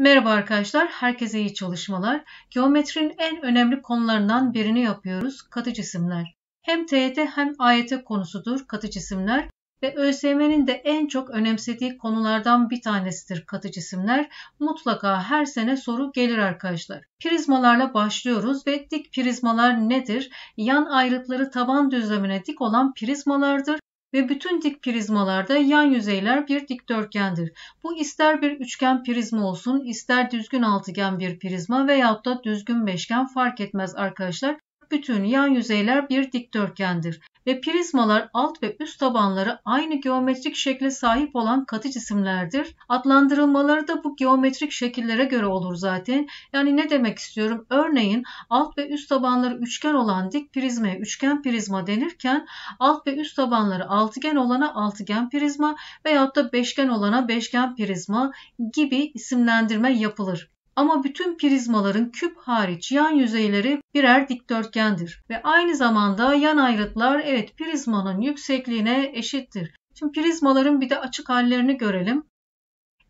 Merhaba arkadaşlar, herkese iyi çalışmalar. Geometrinin en önemli konularından birini yapıyoruz, katı cisimler. Hem TYT hem AYT konusudur katı cisimler ve ÖSYM'nin de en çok önemsediği konulardan bir tanesidir katı cisimler. Mutlaka her sene soru gelir arkadaşlar. Prizmalarla başlıyoruz ve dik prizmalar nedir? Yan ayrıtları taban düzlemine dik olan prizmalardır ve bütün dik prizmalarda yan yüzeyler bir dikdörtgendir. Bu ister bir üçgen prizma olsun, ister düzgün altıgen bir prizma veyahut da düzgün beşgen fark etmez arkadaşlar. Bütün yan yüzeyler bir dikdörtgendir ve prizmalar alt ve üst tabanları aynı geometrik şekle sahip olan katı cisimlerdir. Adlandırılmaları da bu geometrik şekillere göre olur zaten. Yani ne demek istiyorum? Örneğin alt ve üst tabanları üçgen olan dik prizmaya üçgen prizma denirken alt ve üst tabanları altıgen olana altıgen prizma veyahut da beşgen olana beşgen prizma gibi isimlendirme yapılır. Ama bütün prizmaların küp hariç yan yüzeyleri birer dikdörtgendir ve aynı zamanda yan ayrıtlar evet prizmanın yüksekliğine eşittir. Şimdi prizmaların bir de açık hallerini görelim.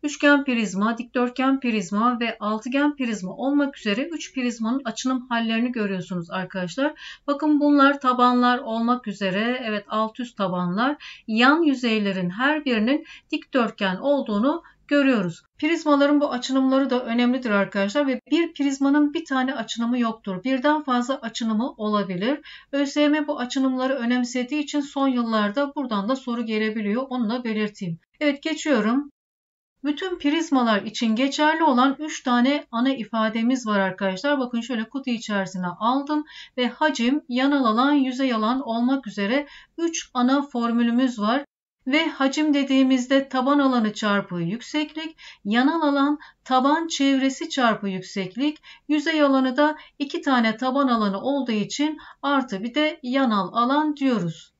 Üçgen prizma, dikdörtgen prizma ve altıgen prizma olmak üzere 3 prizmanın açınım hallerini görüyorsunuz arkadaşlar. Bakın bunlar tabanlar olmak üzere evet alt üst tabanlar yan yüzeylerin her birinin dikdörtgen olduğunu görüyoruz. Prizmaların bu açınımları da önemlidir arkadaşlar ve bir prizmanın bir tane açınımı yoktur. Birden fazla açınımı olabilir. ÖSYM bu açınımları önemsediği için son yıllarda buradan da soru gelebiliyor. Onu da belirteyim. Evet geçiyorum. Bütün prizmalar için geçerli olan 3 tane ana ifademiz var arkadaşlar. Bakın şöyle kutu içerisine aldım ve hacim, yanal alan, yüzey alan olmak üzere 3 ana formülümüz var ve hacim dediğimizde taban alanı çarpı yükseklik, yanal alan taban çevresi çarpı yükseklik, yüzey alanı da iki tane taban alanı olduğu için artı bir de yanal alan diyoruz.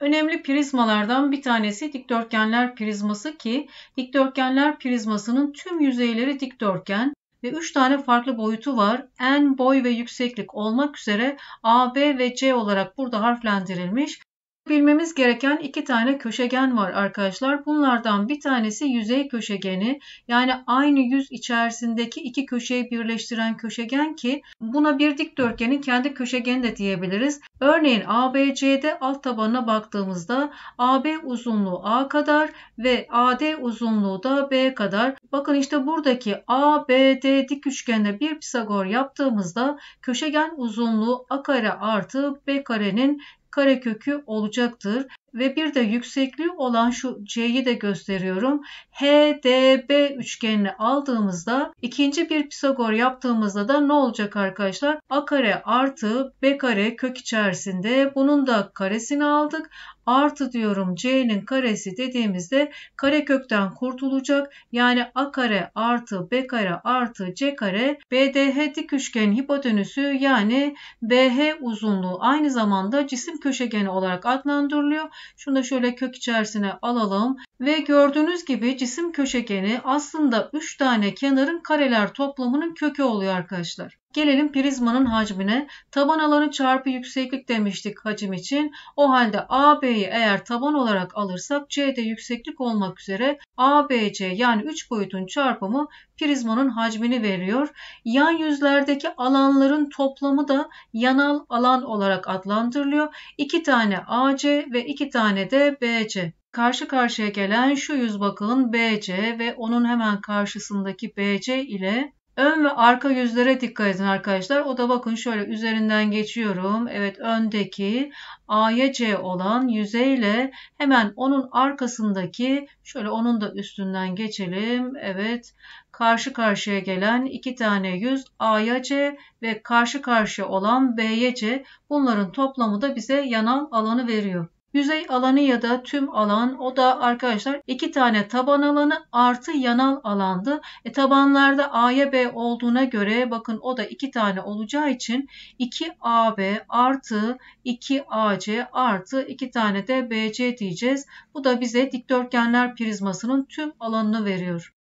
Önemli prizmalardan bir tanesi dikdörtgenler prizması ki dikdörtgenler prizmasının tüm yüzeyleri dikdörtgen ve 3 tane farklı boyutu var. En boy ve yükseklik olmak üzere A, B ve C olarak burada harflendirilmiş bilmemiz gereken iki tane köşegen var arkadaşlar. Bunlardan bir tanesi yüzey köşegeni yani aynı yüz içerisindeki iki köşeyi birleştiren köşegen ki buna bir dikdörtgenin kendi köşegeni de diyebiliriz. Örneğin ABC'de alt tabanına baktığımızda AB uzunluğu A kadar ve AD uzunluğu da B kadar. Bakın işte buradaki ABD dik üçgende bir Pisagor yaptığımızda köşegen uzunluğu A kare artı B karenin karekökü olacaktır. Ve bir de yüksekliği olan şu C'yi de gösteriyorum. HDB üçgenini aldığımızda ikinci bir Pisagor yaptığımızda da ne olacak arkadaşlar? A kare artı B kare kök içerisinde bunun da karesini aldık artı diyorum c'nin karesi dediğimizde kare kökten kurtulacak. Yani a kare artı b kare artı c kare BDH dik üçgen hipotenüsü yani BH uzunluğu aynı zamanda cisim köşegeni olarak adlandırılıyor. Şunu da şöyle kök içerisine alalım. Ve gördüğünüz gibi cisim köşegeni aslında 3 tane kenarın kareler toplamının kökü oluyor arkadaşlar. Gelelim prizmanın hacmine. Taban alanı çarpı yükseklik demiştik hacim için. O halde AB'yi eğer taban olarak alırsak C'de yükseklik olmak üzere ABC yani 3 boyutun çarpımı prizmanın hacmini veriyor. Yan yüzlerdeki alanların toplamı da yanal alan olarak adlandırılıyor. 2 tane AC ve 2 tane de BC karşı karşıya gelen şu yüz bakın BC ve onun hemen karşısındaki BC ile Ön ve arka yüzlere dikkat edin arkadaşlar. O da bakın şöyle üzerinden geçiyorum. Evet öndeki A'ya C olan yüzeyle hemen onun arkasındaki şöyle onun da üstünden geçelim. Evet karşı karşıya gelen iki tane yüz A'ya C ve karşı karşıya olan B'ye C bunların toplamı da bize yanal alanı veriyor. Yüzey alanı ya da tüm alan o da arkadaşlar iki tane taban alanı artı yanal alandı. E, tabanlarda A'ya B olduğuna göre bakın o da iki tane olacağı için 2AB artı 2AC artı iki tane de BC diyeceğiz. Bu da bize dikdörtgenler prizmasının tüm alanını veriyor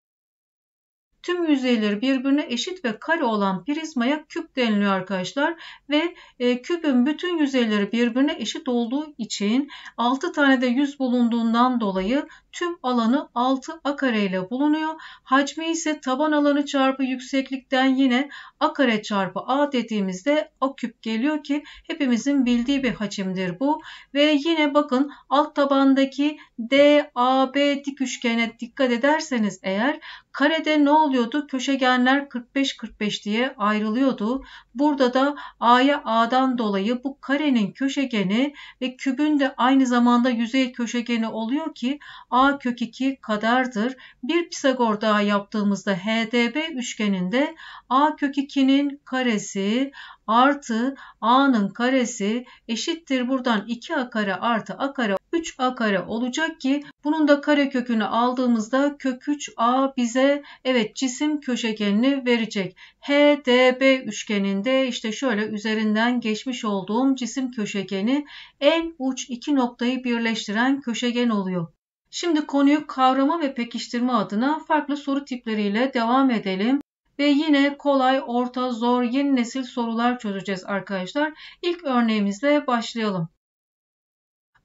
tüm yüzeyleri birbirine eşit ve kare olan prizmaya küp deniliyor arkadaşlar. Ve e, küpün bütün yüzeyleri birbirine eşit olduğu için 6 tane de yüz bulunduğundan dolayı tüm alanı 6 a kare ile bulunuyor. Hacmi ise taban alanı çarpı yükseklikten yine a kare çarpı a dediğimizde a küp geliyor ki hepimizin bildiği bir hacimdir bu. Ve yine bakın alt tabandaki DAB dik üçgene dikkat ederseniz eğer Karede ne oluyordu? Köşegenler 45-45 diye ayrılıyordu. Burada da A'ya A'dan dolayı bu karenin köşegeni ve kübün de aynı zamanda yüzey köşegeni oluyor ki A kök 2 kadardır. Bir Pisagor daha yaptığımızda HDB üçgeninde A kök 2'nin karesi artı a'nın karesi eşittir buradan 2a kare artı a kare 3a kare olacak ki bunun da kare kökünü aldığımızda kök 3a bize evet cisim köşegenini verecek. HDB üçgeninde işte şöyle üzerinden geçmiş olduğum cisim köşegeni en uç iki noktayı birleştiren köşegen oluyor. Şimdi konuyu kavrama ve pekiştirme adına farklı soru tipleriyle devam edelim ve yine kolay, orta, zor, yeni nesil sorular çözeceğiz arkadaşlar. İlk örneğimizle başlayalım.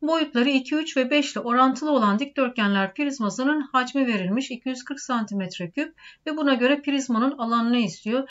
Boyutları 2, 3 ve 5 ile orantılı olan dikdörtgenler prizmasının hacmi verilmiş 240 cm3 ve buna göre prizmanın alanını istiyor.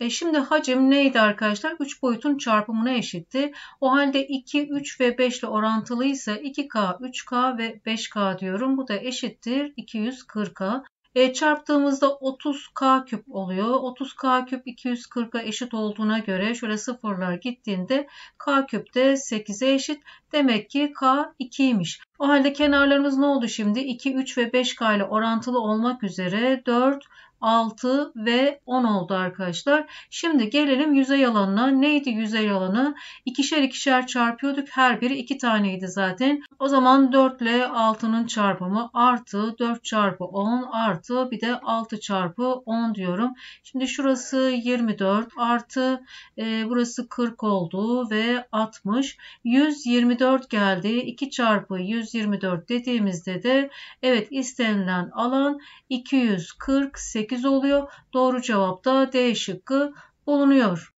E şimdi hacim neydi arkadaşlar? 3 boyutun çarpımına eşitti. O halde 2, 3 ve 5 ile orantılı ise 2K, 3K ve 5K diyorum. Bu da eşittir 240 240'a. E, çarptığımızda 30k küp oluyor. 30k küp 240'a eşit olduğuna göre şöyle sıfırlar gittiğinde k küp de 8'e eşit. Demek ki k 2'ymiş. O halde kenarlarımız ne oldu şimdi? 2, 3 ve 5k ile orantılı olmak üzere 4, 6 ve 10 oldu arkadaşlar. Şimdi gelelim yüzey alanına. Neydi yüzey alanı? İkişer ikişer çarpıyorduk. Her biri iki taneydi zaten. O zaman 4 ile 6'nın çarpımı artı 4 çarpı 10 artı bir de 6 çarpı 10 diyorum. Şimdi şurası 24 artı e, burası 40 oldu ve 60. 124 geldi. 2 çarpı 124 dediğimizde de evet istenilen alan 248 8 oluyor. Doğru cevap da D şıkkı bulunuyor.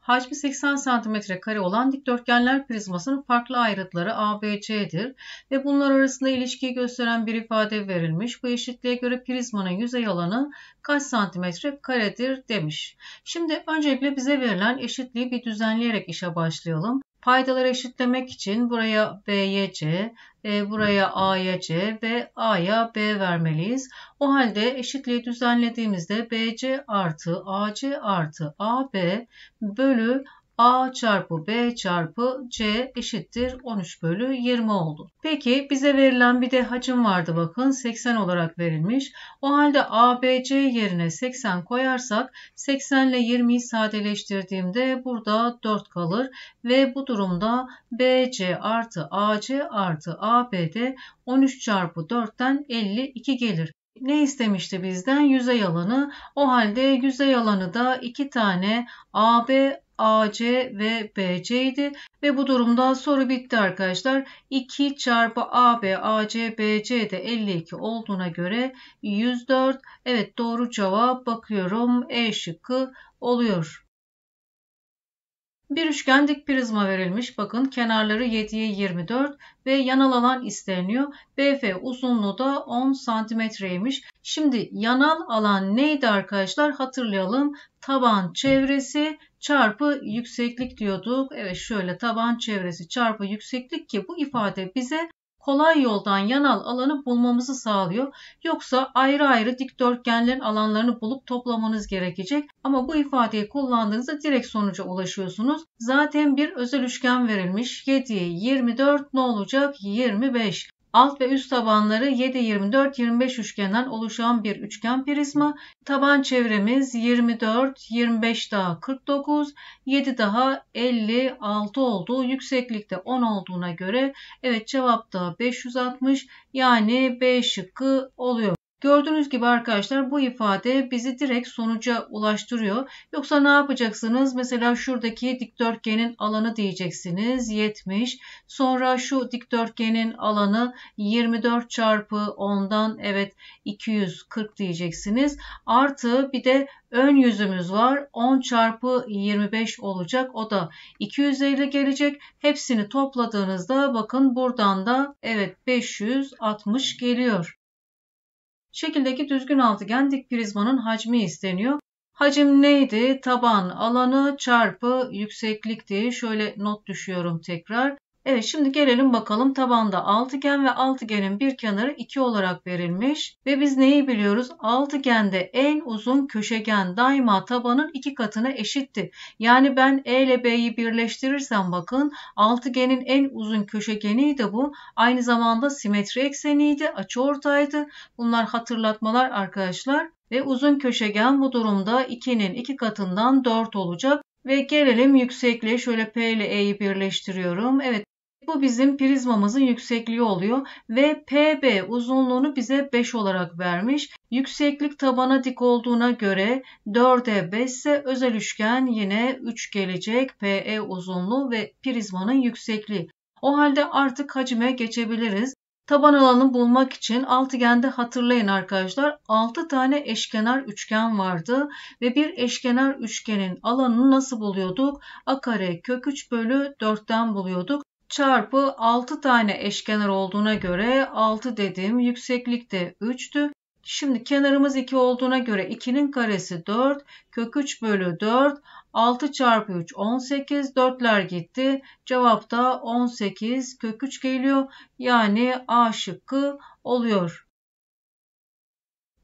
Hacmi 80 cm kare olan dikdörtgenler prizmasının farklı ayrıtları ABC'dir ve bunlar arasında ilişkiyi gösteren bir ifade verilmiş. Bu eşitliğe göre prizmanın yüzey alanı kaç santimetre karedir demiş. Şimdi öncelikle bize verilen eşitliği bir düzenleyerek işe başlayalım. Paydaları eşitlemek için buraya B'ye C, e, buraya A'ya C ve A'ya B vermeliyiz. O halde eşitliği düzenlediğimizde BC artı AC artı AB bölü A çarpı B çarpı C eşittir 13 bölü 20 oldu. Peki bize verilen bir de hacim vardı bakın 80 olarak verilmiş. O halde ABC yerine 80 koyarsak 80 ile 20'yi sadeleştirdiğimde burada 4 kalır ve bu durumda BC artı AC artı AB'de 13 çarpı 4'ten 52 gelir. Ne istemişti bizden? Yüzey alanı. O halde yüzey alanı da iki tane AB AC ve BC idi ve bu durumda soru bitti arkadaşlar. 2 çarpı AB AC BC de 52 olduğuna göre 104. Evet doğru cevap bakıyorum E şıkkı oluyor. Bir üçgen dik prizma verilmiş. Bakın kenarları 7'ye 24 ve yanal alan isteniyor. BF uzunluğu da 10 santimetreymiş. Şimdi yanal alan neydi arkadaşlar? Hatırlayalım. Taban çevresi çarpı yükseklik diyorduk. Evet şöyle taban çevresi çarpı yükseklik ki bu ifade bize kolay yoldan yanal alanı bulmamızı sağlıyor. Yoksa ayrı ayrı dikdörtgenlerin alanlarını bulup toplamanız gerekecek. Ama bu ifadeyi kullandığınızda direkt sonuca ulaşıyorsunuz. Zaten bir özel üçgen verilmiş. 7, 24 ne olacak? 25. Alt ve üst tabanları 7-24-25 üçgenden oluşan bir üçgen prizma. Taban çevremiz 24, 25 daha 49, 7 daha 56 oldu. Yükseklikte 10 olduğuna göre evet cevap da 560 yani B şıkkı oluyor. Gördüğünüz gibi arkadaşlar bu ifade bizi direkt sonuca ulaştırıyor. Yoksa ne yapacaksınız? Mesela şuradaki dikdörtgenin alanı diyeceksiniz 70. Sonra şu dikdörtgenin alanı 24 çarpı 10'dan evet 240 diyeceksiniz. Artı bir de ön yüzümüz var. 10 çarpı 25 olacak. O da 250 gelecek. Hepsini topladığınızda bakın buradan da evet 560 geliyor. Şekildeki düzgün altıgen dik prizmanın hacmi isteniyor. Hacim neydi? Taban alanı çarpı yükseklikti. Şöyle not düşüyorum tekrar. Evet şimdi gelelim bakalım tabanda altıgen ve altıgenin bir kenarı 2 olarak verilmiş ve biz neyi biliyoruz? Altıgende en uzun köşegen daima tabanın 2 katına eşitti. Yani ben E ile B'yi birleştirirsem bakın altıgenin en uzun köşegeniydi bu. Aynı zamanda simetri ekseniydi, açı ortaydı. Bunlar hatırlatmalar arkadaşlar. Ve uzun köşegen bu durumda 2'nin 2 katından 4 olacak. Ve gelelim yüksekliğe. Şöyle P ile E'yi birleştiriyorum. Evet bu bizim prizmamızın yüksekliği oluyor ve PB uzunluğunu bize 5 olarak vermiş. Yükseklik tabana dik olduğuna göre 4'e 5 ise özel üçgen yine 3 gelecek PE uzunluğu ve prizmanın yüksekliği. O halde artık hacime geçebiliriz. Taban alanı bulmak için altıgende hatırlayın arkadaşlar 6 tane eşkenar üçgen vardı ve bir eşkenar üçgenin alanını nasıl buluyorduk? A kare kök 3 bölü 4'ten buluyorduk çarpı 6 tane eşkenar olduğuna göre 6 dediğim yükseklikte 3'tü. Şimdi kenarımız 2 olduğuna göre 2'nin karesi 4, kök 3 bölü 4, 6 çarpı 3 18, 4'ler gitti. Cevap da 18 kök 3 geliyor. Yani A şıkkı oluyor.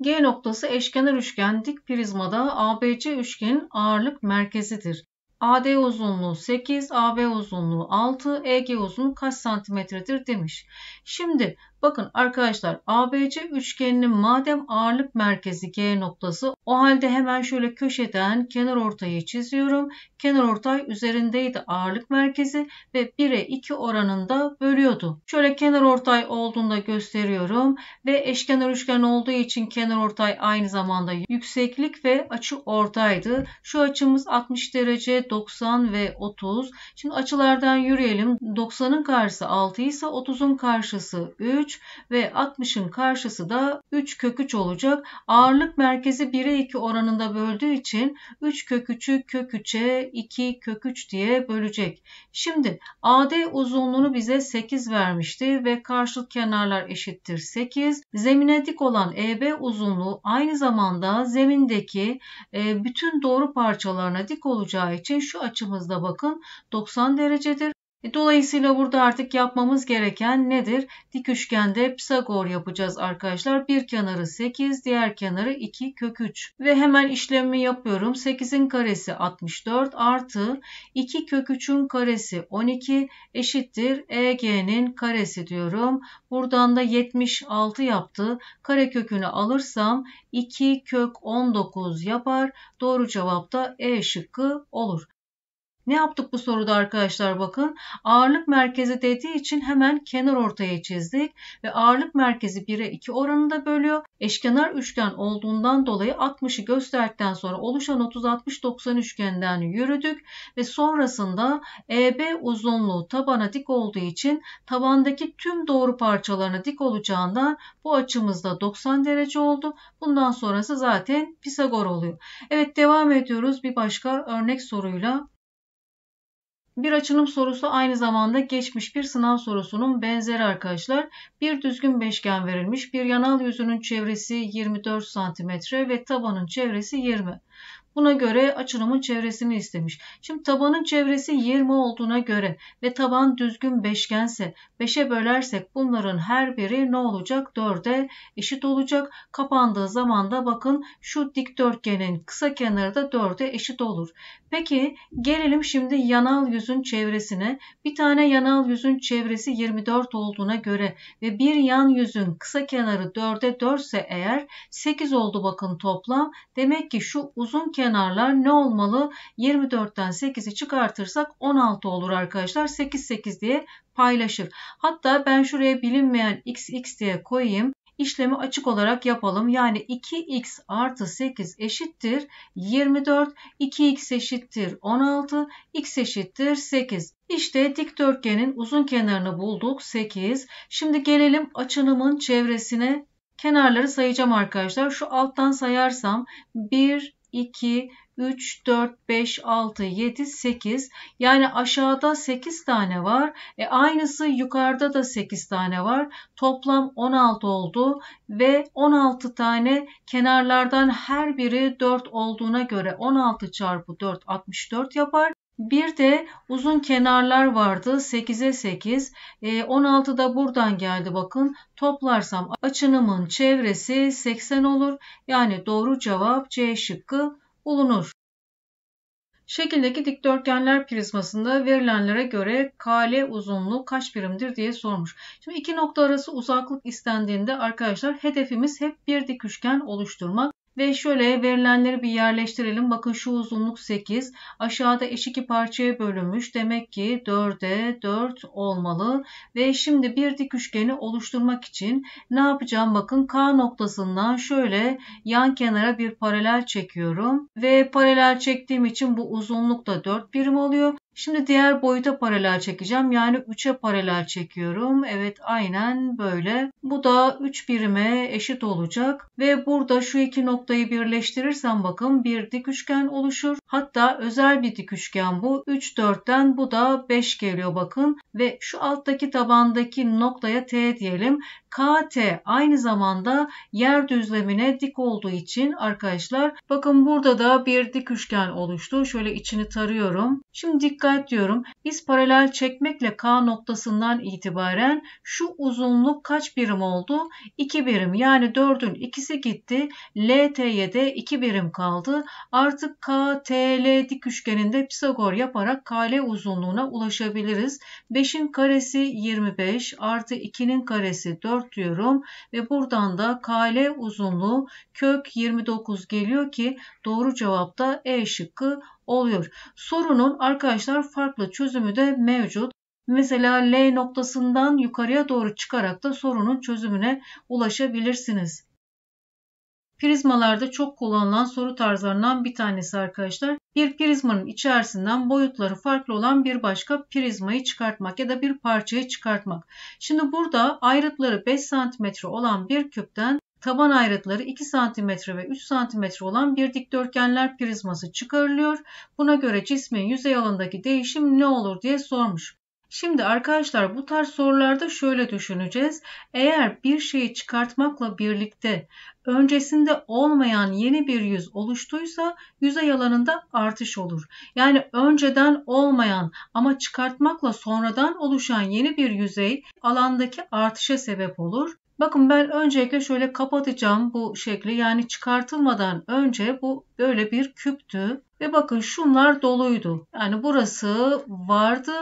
G noktası eşkenar üçgen dik prizmada ABC üçgenin ağırlık merkezidir. AD uzunluğu 8, AB uzunluğu 6, EG uzunluğu kaç santimetredir demiş. Şimdi Bakın arkadaşlar ABC üçgeninin madem ağırlık merkezi G noktası o halde hemen şöyle köşeden kenar ortayı çiziyorum. Kenar ortay üzerindeydi ağırlık merkezi ve 1'e 2 oranında bölüyordu. Şöyle kenar ortay olduğunda gösteriyorum ve eşkenar üçgen olduğu için kenar ortay aynı zamanda yükseklik ve açı ortaydı. Şu açımız 60 derece 90 ve 30. Şimdi açılardan yürüyelim. 90'ın karşısı 6 ise 30'un karşısı 3. 3 ve 60'ın karşısı da 3 kök 3 olacak. Ağırlık merkezi 1'e 2 oranında böldüğü için 3 kök 3'ü kök 3'e 2 kök 3 diye bölecek. Şimdi AD uzunluğunu bize 8 vermişti ve karşılık kenarlar eşittir 8. Zemine dik olan EB uzunluğu aynı zamanda zemindeki e, bütün doğru parçalarına dik olacağı için şu açımızda bakın 90 derecedir. E, dolayısıyla burada artık yapmamız gereken nedir? Dik üçgende Pisagor yapacağız arkadaşlar. Bir kenarı 8, diğer kenarı 2 kök 3. Ve hemen işlemi yapıyorum. 8'in karesi 64 artı 2 kök 3'ün karesi 12 eşittir EG'nin karesi diyorum. Buradan da 76 yaptı. Kare kökünü alırsam 2 kök 19 yapar. Doğru cevap da E şıkkı olur. Ne yaptık bu soruda arkadaşlar bakın. Ağırlık merkezi dediği için hemen kenar ortaya çizdik ve ağırlık merkezi 1'e 2 oranında bölüyor. Eşkenar üçgen olduğundan dolayı 60'ı gösterdikten sonra oluşan 30-60-90 üçgenden yürüdük ve sonrasında EB uzunluğu tabana dik olduğu için tabandaki tüm doğru parçalarına dik olacağından bu açımızda 90 derece oldu. Bundan sonrası zaten Pisagor oluyor. Evet devam ediyoruz bir başka örnek soruyla. Bir açılım sorusu aynı zamanda geçmiş bir sınav sorusunun benzeri arkadaşlar. Bir düzgün beşgen verilmiş. Bir yanal yüzünün çevresi 24 cm ve tabanın çevresi 20. Buna göre açılımın çevresini istemiş. Şimdi tabanın çevresi 20 olduğuna göre ve taban düzgün beşgense 5'e bölersek bunların her biri ne olacak? 4'e eşit olacak. Kapandığı zaman da bakın şu dikdörtgenin kısa kenarı da 4'e eşit olur. Peki gelelim şimdi yanal yüzün çevresine. Bir tane yanal yüzün çevresi 24 olduğuna göre ve bir yan yüzün kısa kenarı 4'e 4 ise eğer 8 oldu bakın toplam. Demek ki şu uzun kenarlar ne olmalı? 24'ten 8'i çıkartırsak 16 olur arkadaşlar. 8 8 diye paylaşır. Hatta ben şuraya bilinmeyen xx diye koyayım. İşlemi açık olarak yapalım. Yani 2x artı 8 eşittir 24, 2x eşittir 16, x eşittir 8. İşte dikdörtgenin uzun kenarını bulduk 8. Şimdi gelelim açınımın çevresine Kenarları sayacağım arkadaşlar. Şu alttan sayarsam 1, 2, 3, 4, 5, 6, 7, 8. Yani aşağıda 8 tane var. E aynısı yukarıda da 8 tane var. Toplam 16 oldu ve 16 tane kenarlardan her biri 4 olduğuna göre 16 çarpı 4 64 yapar. Bir de uzun kenarlar vardı 8'e 8. 16 da buradan geldi bakın. Toplarsam açınımın çevresi 80 olur. Yani doğru cevap C şıkkı bulunur. Şekildeki dikdörtgenler prizmasında verilenlere göre kale uzunluğu kaç birimdir diye sormuş. Şimdi iki nokta arası uzaklık istendiğinde arkadaşlar hedefimiz hep bir dik üçgen oluşturmak. Ve şöyle verilenleri bir yerleştirelim. Bakın şu uzunluk 8. Aşağıda eş iki parçaya bölünmüş. Demek ki 4'e 4 olmalı. Ve şimdi bir dik üçgeni oluşturmak için ne yapacağım? Bakın K noktasından şöyle yan kenara bir paralel çekiyorum. Ve paralel çektiğim için bu uzunluk da 4 birim oluyor. Şimdi diğer boyuta paralel çekeceğim. Yani 3'e paralel çekiyorum. Evet aynen böyle. Bu da 3 birime eşit olacak. Ve burada şu iki noktayı birleştirirsem bakın bir dik üçgen oluşur. Hatta özel bir dik üçgen bu. 3 4'ten bu da 5 geliyor bakın. Ve şu alttaki tabandaki noktaya T diyelim. KT aynı zamanda yer düzlemine dik olduğu için arkadaşlar bakın burada da bir dik üçgen oluştu. Şöyle içini tarıyorum. Şimdi dikkat Dikkat diyorum. Biz paralel çekmekle K noktasından itibaren şu uzunluk kaç birim oldu? 2 birim. Yani 4'ün ikisi gitti. LT'ye de 2 birim kaldı. Artık KTL dik üçgeninde Pisagor yaparak KL uzunluğuna ulaşabiliriz. 5'in karesi 25 artı 2'nin karesi 4 diyorum ve buradan da KL uzunluğu kök 29 geliyor ki doğru cevap da E şıkkı oluyor. Sorunun arkadaşlar farklı çözümü de mevcut. Mesela L noktasından yukarıya doğru çıkarak da sorunun çözümüne ulaşabilirsiniz. Prizmalarda çok kullanılan soru tarzlarından bir tanesi arkadaşlar. Bir prizmanın içerisinden boyutları farklı olan bir başka prizmayı çıkartmak ya da bir parçayı çıkartmak. Şimdi burada ayrıtları 5 cm olan bir küpten taban ayrıtları 2 cm ve 3 cm olan bir dikdörtgenler prizması çıkarılıyor. Buna göre cismin yüzey alanındaki değişim ne olur diye sormuş. Şimdi arkadaşlar bu tarz sorularda şöyle düşüneceğiz. Eğer bir şeyi çıkartmakla birlikte öncesinde olmayan yeni bir yüz oluştuysa yüzey alanında artış olur. Yani önceden olmayan ama çıkartmakla sonradan oluşan yeni bir yüzey alandaki artışa sebep olur. Bakın ben öncelikle şöyle kapatacağım bu şekli. Yani çıkartılmadan önce bu böyle bir küptü. Ve bakın şunlar doluydu. Yani burası vardı.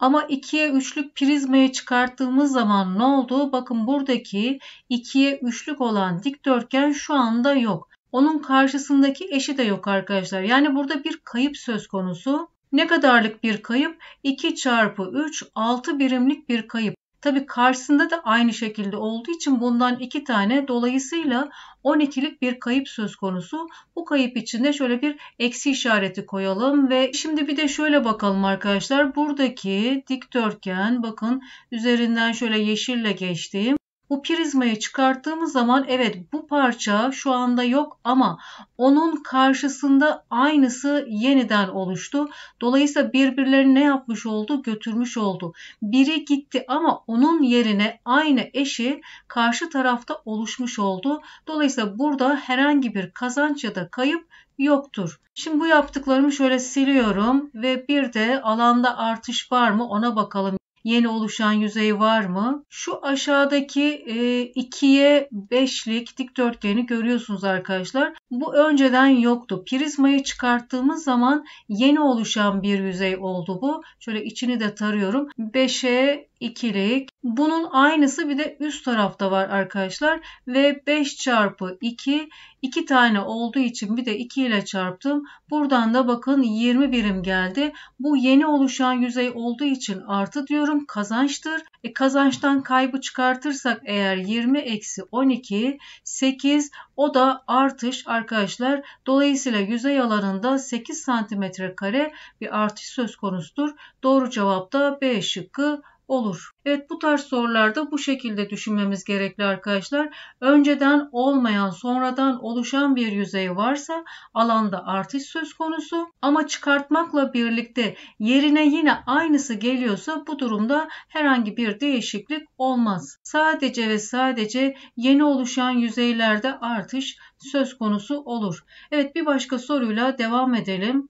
Ama ikiye 3'lük prizmayı çıkarttığımız zaman ne oldu? Bakın buradaki ikiye 3'lük olan dikdörtgen şu anda yok. Onun karşısındaki eşi de yok arkadaşlar. Yani burada bir kayıp söz konusu. Ne kadarlık bir kayıp? 2 çarpı 3 6 birimlik bir kayıp. Tabi karşısında da aynı şekilde olduğu için bundan iki tane dolayısıyla 12'lik bir kayıp söz konusu. Bu kayıp içinde şöyle bir eksi işareti koyalım ve şimdi bir de şöyle bakalım arkadaşlar. Buradaki dikdörtgen bakın üzerinden şöyle yeşille geçtiğim bu prizmayı çıkarttığımız zaman evet bu parça şu anda yok ama onun karşısında aynısı yeniden oluştu. Dolayısıyla birbirlerini ne yapmış oldu? Götürmüş oldu. Biri gitti ama onun yerine aynı eşi karşı tarafta oluşmuş oldu. Dolayısıyla burada herhangi bir kazanç ya da kayıp yoktur. Şimdi bu yaptıklarımı şöyle siliyorum ve bir de alanda artış var mı ona bakalım yeni oluşan yüzey var mı? Şu aşağıdaki e, 2'ye 5'lik dikdörtgeni görüyorsunuz arkadaşlar. Bu önceden yoktu. Prizmayı çıkarttığımız zaman yeni oluşan bir yüzey oldu bu. Şöyle içini de tarıyorum. 5'e ikilik. Bunun aynısı bir de üst tarafta var arkadaşlar. Ve 5 çarpı 2, 2 tane olduğu için bir de 2 ile çarptım. Buradan da bakın 20 birim geldi. Bu yeni oluşan yüzey olduğu için artı diyorum kazançtır. E, kazançtan kaybı çıkartırsak eğer 20 eksi 12, 8 o da artış arkadaşlar. Dolayısıyla yüzey alanında 8 santimetre kare bir artış söz konusudur. Doğru cevap da B şıkkı olur. Evet bu tarz sorularda bu şekilde düşünmemiz gerekli arkadaşlar. Önceden olmayan sonradan oluşan bir yüzey varsa alanda artış söz konusu ama çıkartmakla birlikte yerine yine aynısı geliyorsa bu durumda herhangi bir değişiklik olmaz. Sadece ve sadece yeni oluşan yüzeylerde artış söz konusu olur. Evet bir başka soruyla devam edelim.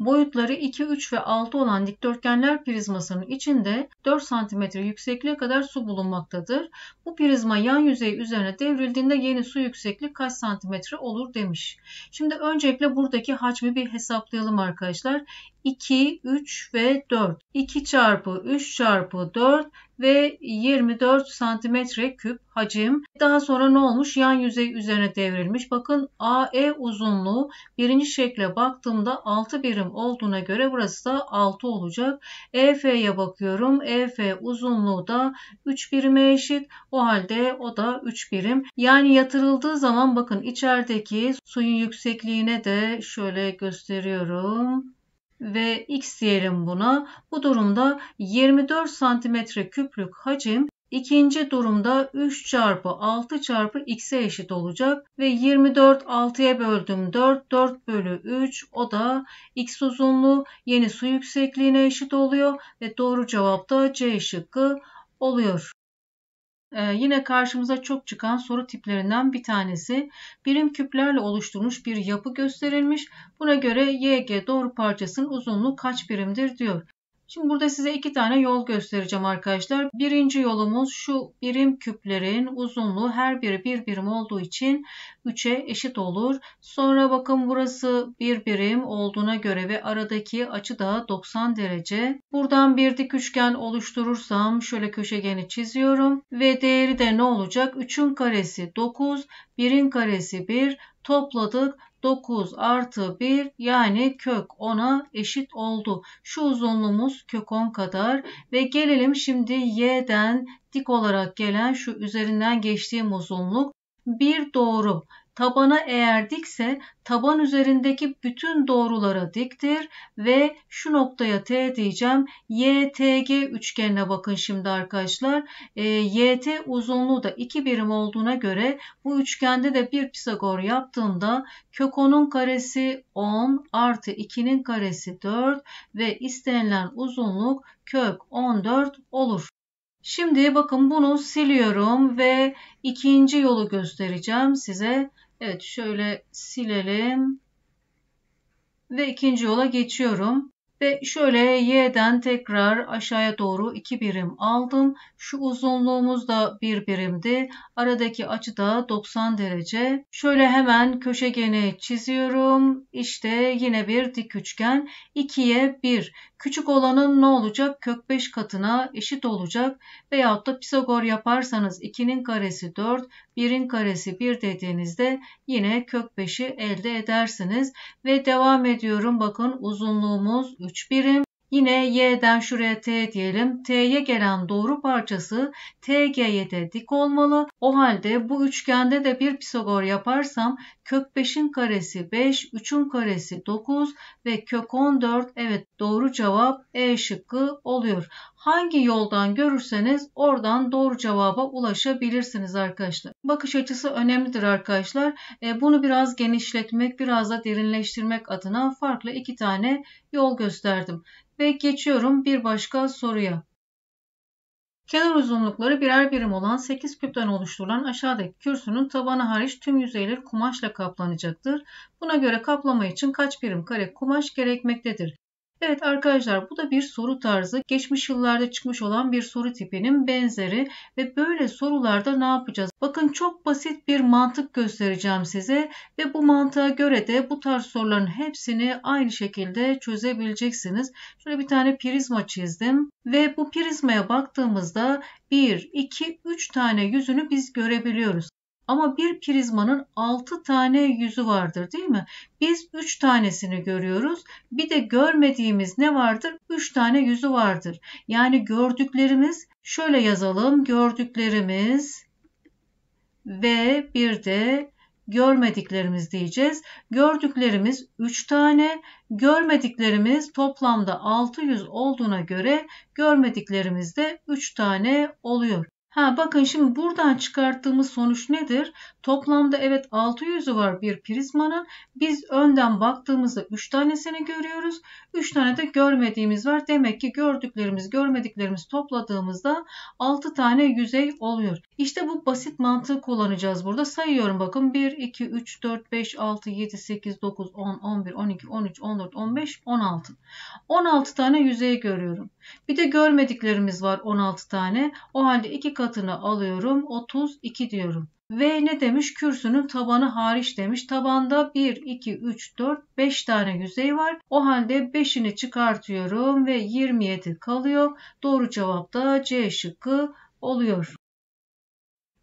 Boyutları 2, 3 ve 6 olan dikdörtgenler prizmasının içinde 4 cm yüksekliğe kadar su bulunmaktadır. Bu prizma yan yüzey üzerine devrildiğinde yeni su yüksekliği kaç santimetre olur demiş. Şimdi öncelikle buradaki hacmi bir hesaplayalım arkadaşlar. 2, 3 ve 4. 2 çarpı 3 çarpı 4 ve 24 santimetre küp hacim. Daha sonra ne olmuş? Yan yüzey üzerine devrilmiş. Bakın AE uzunluğu birinci şekle baktığımda 6 birim olduğuna göre burası da 6 olacak. EF'ye bakıyorum. EF uzunluğu da 3 birime eşit. O halde o da 3 birim. Yani yatırıldığı zaman bakın içerideki suyun yüksekliğine de şöyle gösteriyorum ve x diyelim buna. Bu durumda 24 santimetre küplük hacim İkinci durumda 3 çarpı 6 çarpı x'e eşit olacak ve 24 6'ya böldüm 4 4 bölü 3 o da x uzunluğu yeni su yüksekliğine eşit oluyor ve doğru cevap da C şıkkı oluyor. Ee, yine karşımıza çok çıkan soru tiplerinden bir tanesi. Birim küplerle oluşturmuş bir yapı gösterilmiş. Buna göre YG doğru parçasının uzunluğu kaç birimdir diyor. Şimdi burada size iki tane yol göstereceğim arkadaşlar. Birinci yolumuz şu birim küplerin uzunluğu her biri bir birim olduğu için 3'e eşit olur. Sonra bakın burası bir birim olduğuna göre ve aradaki açı da 90 derece. Buradan bir dik üçgen oluşturursam şöyle köşegeni çiziyorum ve değeri de ne olacak? 3'ün karesi 9, 1'in karesi 1 topladık 9 artı 1 yani kök 10'a eşit oldu. Şu uzunluğumuz kök 10 kadar ve gelelim şimdi y'den dik olarak gelen şu üzerinden geçtiğim uzunluk bir doğru tabana eğer dikse taban üzerindeki bütün doğrulara diktir ve şu noktaya T diyeceğim. YTG üçgenine bakın şimdi arkadaşlar. E, ee, YT uzunluğu da 2 birim olduğuna göre bu üçgende de bir Pisagor yaptığımda kök 10'un karesi 10 artı 2'nin karesi 4 ve istenilen uzunluk kök 14 olur. Şimdi bakın bunu siliyorum ve ikinci yolu göstereceğim size. Evet şöyle silelim. Ve ikinci yola geçiyorum. Ve şöyle y'den tekrar aşağıya doğru 2 birim aldım. Şu uzunluğumuz da 1 birimdi. Aradaki açı da 90 derece. Şöyle hemen köşegeni çiziyorum. İşte yine bir dik üçgen. 2'ye 1. Küçük olanın ne olacak? Kök 5 katına eşit olacak. Veyahut da Pisagor yaparsanız 2'nin karesi 4, 1'in karesi 1 dediğinizde yine kök 5'i elde edersiniz. Ve devam ediyorum. Bakın uzunluğumuz 3 birim. Yine y'den şuraya t diyelim. t'ye gelen doğru parçası tg'ye de dik olmalı. O halde bu üçgende de bir Pisagor yaparsam kök 5'in karesi 5, 3'ün karesi 9 ve kök 14 evet doğru cevap E şıkkı oluyor. Hangi yoldan görürseniz oradan doğru cevaba ulaşabilirsiniz arkadaşlar. Bakış açısı önemlidir arkadaşlar. E, bunu biraz genişletmek, biraz da derinleştirmek adına farklı iki tane yol gösterdim. Ve geçiyorum bir başka soruya. Kenar uzunlukları birer birim olan 8 küpten oluşturulan aşağıdaki kürsünün tabanı hariç tüm yüzeyleri kumaşla kaplanacaktır. Buna göre kaplama için kaç birim kare kumaş gerekmektedir? Evet arkadaşlar bu da bir soru tarzı. Geçmiş yıllarda çıkmış olan bir soru tipinin benzeri ve böyle sorularda ne yapacağız? Bakın çok basit bir mantık göstereceğim size ve bu mantığa göre de bu tarz soruların hepsini aynı şekilde çözebileceksiniz. Şöyle bir tane prizma çizdim ve bu prizmaya baktığımızda 1, 2, 3 tane yüzünü biz görebiliyoruz. Ama bir prizmanın 6 tane yüzü vardır değil mi? Biz 3 tanesini görüyoruz. Bir de görmediğimiz ne vardır? 3 tane yüzü vardır. Yani gördüklerimiz şöyle yazalım. Gördüklerimiz ve bir de görmediklerimiz diyeceğiz. Gördüklerimiz 3 tane, görmediklerimiz toplamda 600 olduğuna göre görmediklerimiz de 3 tane oluyor. Ha bakın şimdi buradan çıkarttığımız sonuç nedir? Toplamda evet 600'ü var bir prizmanın. Biz önden baktığımızda 3 tanesini görüyoruz. 3 tane de görmediğimiz var. Demek ki gördüklerimiz görmediklerimiz topladığımızda 6 tane yüzey oluyor. İşte bu basit mantığı kullanacağız burada. Sayıyorum bakın 1, 2, 3, 4, 5, 6, 7, 8, 9, 10, 11, 12, 13, 14, 15, 16. 16 tane yüzey görüyorum. Bir de görmediklerimiz var 16 tane. O halde iki katını alıyorum. 32 diyorum. Ve ne demiş? Kürsünün tabanı hariç demiş. Tabanda 1, 2, 3, 4, 5 tane yüzey var. O halde 5'ini çıkartıyorum ve 27 kalıyor. Doğru cevap da C şıkkı oluyor.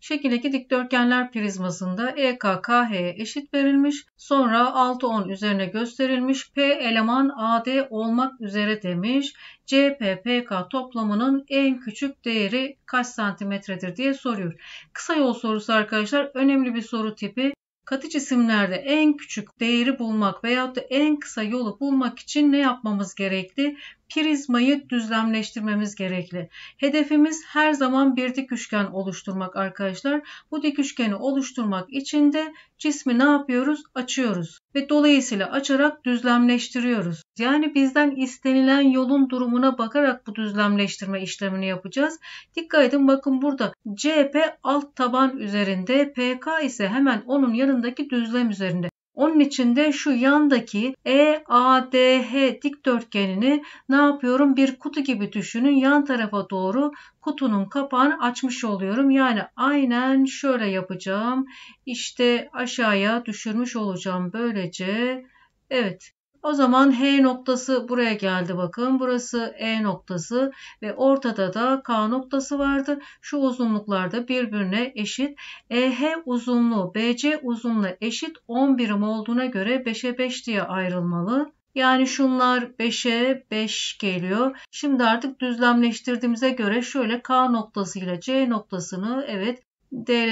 Şekildeki dikdörtgenler prizmasında EKKH'ye eşit verilmiş, sonra 6-10 üzerine gösterilmiş, P eleman AD olmak üzere demiş, CPPK toplamının en küçük değeri kaç santimetredir diye soruyor. Kısa yol sorusu arkadaşlar önemli bir soru tipi. Katı cisimlerde en küçük değeri bulmak veyahut da en kısa yolu bulmak için ne yapmamız gerekli? prizmayı düzlemleştirmemiz gerekli. Hedefimiz her zaman bir dik üçgen oluşturmak arkadaşlar. Bu dik üçgeni oluşturmak için de cismi ne yapıyoruz? Açıyoruz ve dolayısıyla açarak düzlemleştiriyoruz. Yani bizden istenilen yolun durumuna bakarak bu düzlemleştirme işlemini yapacağız. Dikkat edin bakın burada CP alt taban üzerinde, PK ise hemen onun yanındaki düzlem üzerinde. Onun için de şu yandaki EADH dikdörtgenini ne yapıyorum? Bir kutu gibi düşünün. Yan tarafa doğru kutunun kapağını açmış oluyorum. Yani aynen şöyle yapacağım. İşte aşağıya düşürmüş olacağım böylece. Evet o zaman H noktası buraya geldi bakın. Burası E noktası ve ortada da K noktası vardı. Şu uzunluklar da birbirine eşit. EH uzunluğu BC uzunluğu eşit 10 birim olduğuna göre 5'e 5 diye ayrılmalı. Yani şunlar 5'e 5 geliyor. Şimdi artık düzlemleştirdiğimize göre şöyle K noktası ile C noktasını evet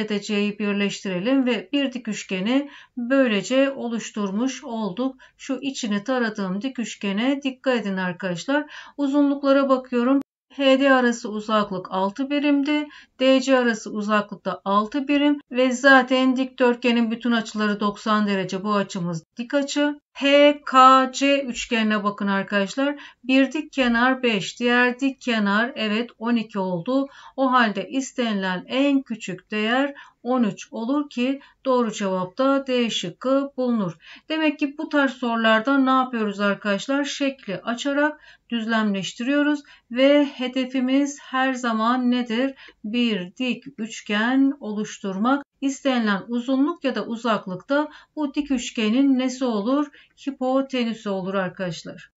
D C'yi birleştirelim ve bir dik üçgeni böylece oluşturmuş olduk. Şu içini taradığım dik üçgene dikkat edin arkadaşlar. Uzunluklara bakıyorum. HD arası uzaklık 6 birimdi. DC arası uzaklık da 6 birim ve zaten dikdörtgenin bütün açıları 90 derece. Bu açımız dik açı. HKC üçgenine bakın arkadaşlar. Bir dik kenar 5, diğer dik kenar evet 12 oldu. O halde istenilen en küçük değer 13 olur ki doğru cevap da D şıkkı bulunur. Demek ki bu tarz sorularda ne yapıyoruz arkadaşlar? Şekli açarak düzlemleştiriyoruz ve hedefimiz her zaman nedir? Bir dik üçgen oluşturmak. İstenilen uzunluk ya da uzaklıkta bu dik üçgenin nesi olur? Hipotenüsü olur arkadaşlar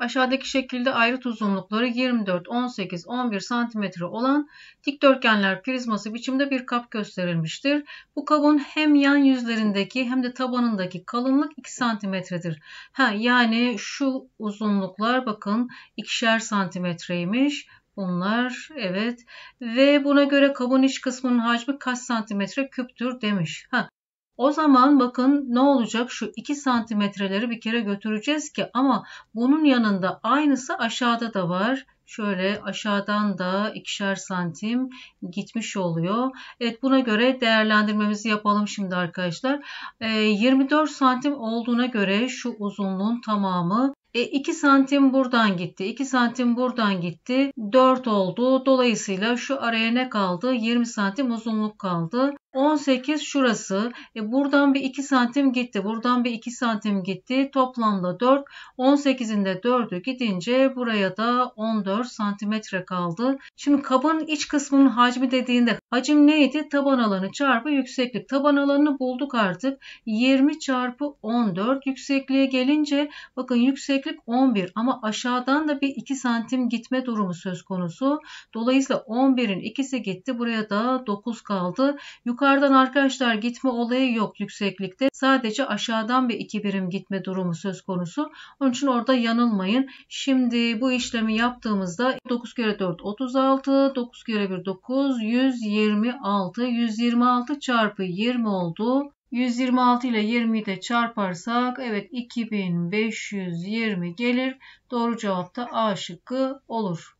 aşağıdaki şekilde ayrıt uzunlukları 24, 18, 11 cm olan dikdörtgenler prizması biçimde bir kap gösterilmiştir. Bu kabın hem yan yüzlerindeki hem de tabanındaki kalınlık 2 cm'dir. Ha, yani şu uzunluklar bakın ikişer santimetreymiş. Bunlar evet ve buna göre kabın iç kısmının hacmi kaç santimetre küptür demiş. Ha, o zaman bakın ne olacak şu 2 santimetreleri bir kere götüreceğiz ki ama bunun yanında aynısı aşağıda da var. Şöyle aşağıdan da ikişer santim gitmiş oluyor. Evet buna göre değerlendirmemizi yapalım şimdi arkadaşlar. E, ee, 24 santim olduğuna göre şu uzunluğun tamamı e, 2 santim buradan gitti. 2 santim buradan gitti. 4 oldu. Dolayısıyla şu araya ne kaldı? 20 santim uzunluk kaldı. 18 şurası. E buradan bir 2 santim gitti. Buradan bir 2 santim gitti. Toplamda 4. 18'in de 4'ü gidince buraya da 14 santimetre kaldı. Şimdi kabın iç kısmının hacmi dediğinde hacim neydi? Taban alanı çarpı yükseklik. Taban alanını bulduk artık. 20 çarpı 14. Yüksekliğe gelince bakın yükseklik 11 ama aşağıdan da bir 2 santim gitme durumu söz konusu. Dolayısıyla 11'in ikisi gitti. Buraya da 9 kaldı. Yük Yukarıdan arkadaşlar gitme olayı yok yükseklikte. Sadece aşağıdan bir iki birim gitme durumu söz konusu. Onun için orada yanılmayın. Şimdi bu işlemi yaptığımızda 9 kere 4 36, 9 kere 1 9, 126, 126 çarpı 20 oldu. 126 ile 20'yi de çarparsak evet 2520 gelir. Doğru cevap da A şıkkı olur.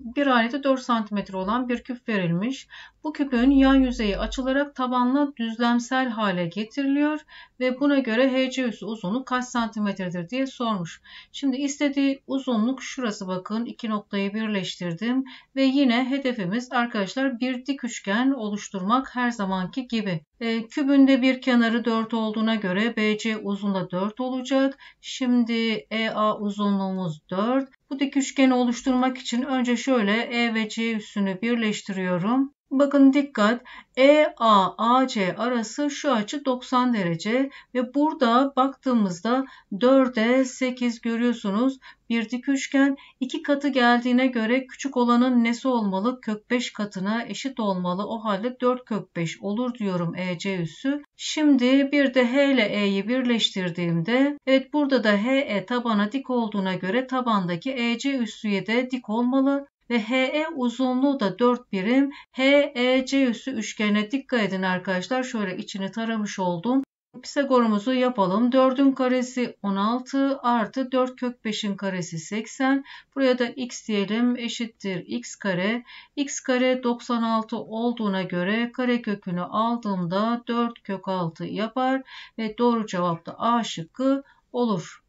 Bir alete 4 cm olan bir küp verilmiş. Bu küpün yan yüzeyi açılarak tabanla düzlemsel hale getiriliyor ve buna göre HC üssü uzunluk kaç santimetredir diye sormuş. Şimdi istediği uzunluk şurası bakın iki noktayı birleştirdim ve yine hedefimiz arkadaşlar bir dik üçgen oluşturmak her zamanki gibi. E, kübün de bir kenarı 4 olduğuna göre BC uzunluğu 4 olacak. Şimdi EA uzunluğumuz 4. Bu dik üçgeni oluşturmak için önce şöyle E ve C üssünü birleştiriyorum. Bakın dikkat EA AC arası şu açı 90 derece ve burada baktığımızda 4'e 8 görüyorsunuz. Bir dik üçgen iki katı geldiğine göre küçük olanın nesi olmalı? Kök 5 katına eşit olmalı. O halde 4 kök 5 olur diyorum EC üssü. Şimdi bir de H ile E'yi birleştirdiğimde evet burada da HE tabana dik olduğuna göre tabandaki EC üssüye de dik olmalı ve HE uzunluğu da 4 birim. HEC üssü üçgene dikkat edin arkadaşlar. Şöyle içini taramış oldum. Pisagorumuzu yapalım. 4'ün karesi 16 artı 4 kök 5'in karesi 80. Buraya da x diyelim eşittir x kare. x kare 96 olduğuna göre kare kökünü aldığımda 4 kök 6 yapar ve doğru cevap da A şıkkı olur.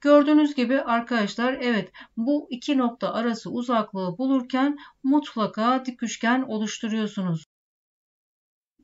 Gördüğünüz gibi arkadaşlar evet bu iki nokta arası uzaklığı bulurken mutlaka dik üçgen oluşturuyorsunuz.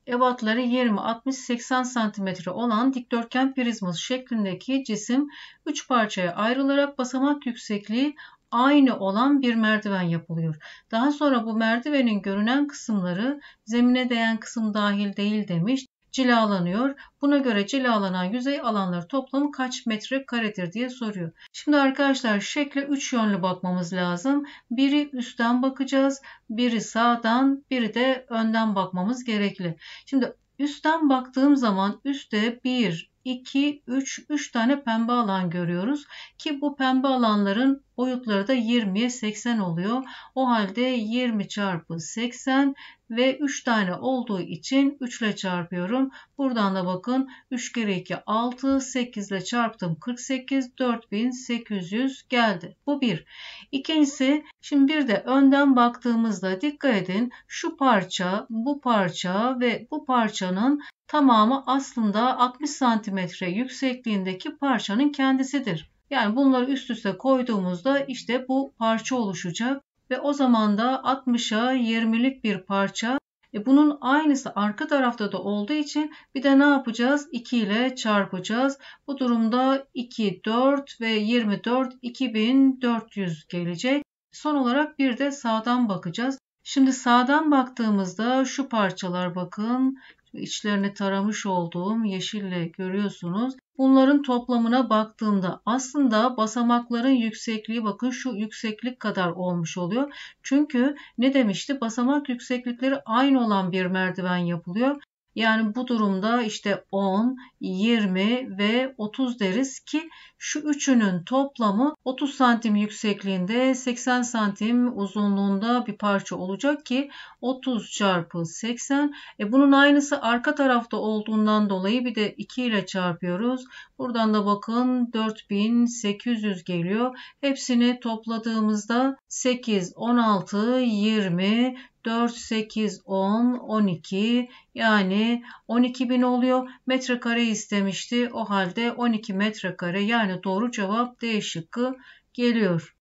Ebatları 20, 60, 80 cm olan dikdörtgen prizması şeklindeki cisim 3 parçaya ayrılarak basamak yüksekliği aynı olan bir merdiven yapılıyor. Daha sonra bu merdivenin görünen kısımları zemine değen kısım dahil değil demiş cilalanıyor. Buna göre cilalanan yüzey alanları toplamı kaç metre karedir diye soruyor. Şimdi arkadaşlar şekle 3 yönlü bakmamız lazım. Biri üstten bakacağız, biri sağdan, biri de önden bakmamız gerekli. Şimdi üstten baktığım zaman üstte 1, 2, 3, 3 tane pembe alan görüyoruz ki bu pembe alanların Boyutları da 20'ye 80 oluyor. O halde 20 çarpı 80 ve 3 tane olduğu için 3 ile çarpıyorum. Buradan da bakın 3 kere 2 6, 8 ile çarptım 48, 4800 geldi. Bu bir. İkincisi şimdi bir de önden baktığımızda dikkat edin şu parça, bu parça ve bu parçanın tamamı aslında 60 santimetre yüksekliğindeki parçanın kendisidir. Yani bunları üst üste koyduğumuzda işte bu parça oluşacak ve o zaman da 60'a 20'lik bir parça. E bunun aynısı arka tarafta da olduğu için bir de ne yapacağız? 2 ile çarpacağız. Bu durumda 2, 4 ve 24 2400 gelecek. Son olarak bir de sağdan bakacağız. Şimdi sağdan baktığımızda şu parçalar bakın içlerini taramış olduğum yeşille görüyorsunuz. Bunların toplamına baktığımda aslında basamakların yüksekliği bakın şu yükseklik kadar olmuş oluyor. Çünkü ne demişti? Basamak yükseklikleri aynı olan bir merdiven yapılıyor. Yani bu durumda işte 10, 20 ve 30 deriz ki şu üçünün toplamı 30 santim yüksekliğinde 80 santim uzunluğunda bir parça olacak ki 30 çarpı 80. E bunun aynısı arka tarafta olduğundan dolayı bir de 2 ile çarpıyoruz. Buradan da bakın 4800 geliyor. Hepsini topladığımızda 8, 16, 20 4, 8, 10, 12 yani 12 bin oluyor. Metrekare istemişti. O halde 12 metrekare yani doğru cevap D şıkkı geliyor.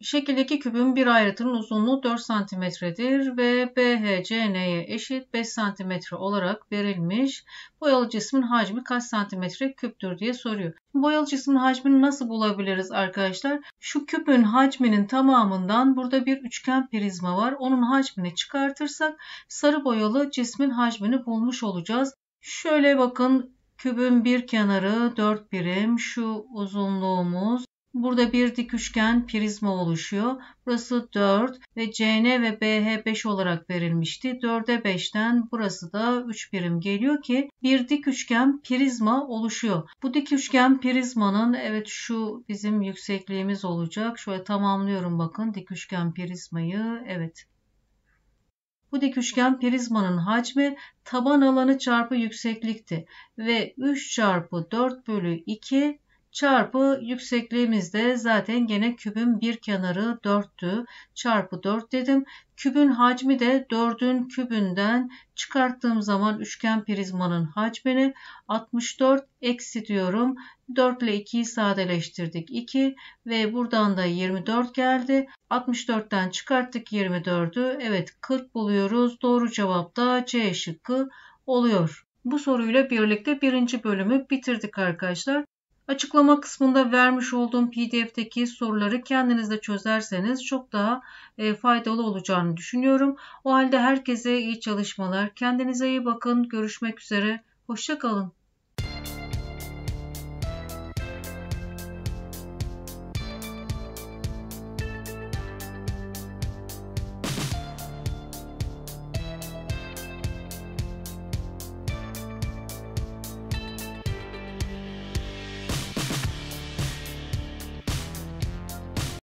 Şekildeki kübün bir ayrıtının uzunluğu 4 cm'dir ve BHCN'ye eşit 5 cm olarak verilmiş. Boyalı cismin hacmi kaç cm küptür diye soruyor. Boyalı cismin hacmini nasıl bulabiliriz arkadaşlar? Şu kübün hacminin tamamından burada bir üçgen prizma var. Onun hacmini çıkartırsak sarı boyalı cismin hacmini bulmuş olacağız. Şöyle bakın kübün bir kenarı 4 birim şu uzunluğumuz Burada bir dik üçgen prizma oluşuyor. Burası 4 ve CN ve BH 5 olarak verilmişti. 4'e 5'ten burası da 3 birim geliyor ki bir dik üçgen prizma oluşuyor. Bu dik üçgen prizmanın evet şu bizim yüksekliğimiz olacak. Şöyle tamamlıyorum bakın dik üçgen prizmayı. Evet bu dik üçgen prizmanın hacmi taban alanı çarpı yükseklikti ve 3 çarpı 4 bölü 2 Çarpı yüksekliğimizde zaten gene kübün bir kenarı 4'tü. Çarpı 4 dedim. Kübün hacmi de 4'ün kübünden çıkarttığım zaman üçgen prizmanın hacmini 64 eksi diyorum. 4 ile 2'yi sadeleştirdik 2 ve buradan da 24 geldi. 64'ten çıkarttık 24'ü. Evet 40 buluyoruz. Doğru cevap da C şıkkı oluyor. Bu soruyla birlikte birinci bölümü bitirdik arkadaşlar. Açıklama kısmında vermiş olduğum PDF'deki soruları kendiniz de çözerseniz çok daha e, faydalı olacağını düşünüyorum. O halde herkese iyi çalışmalar. Kendinize iyi bakın. Görüşmek üzere. Hoşçakalın.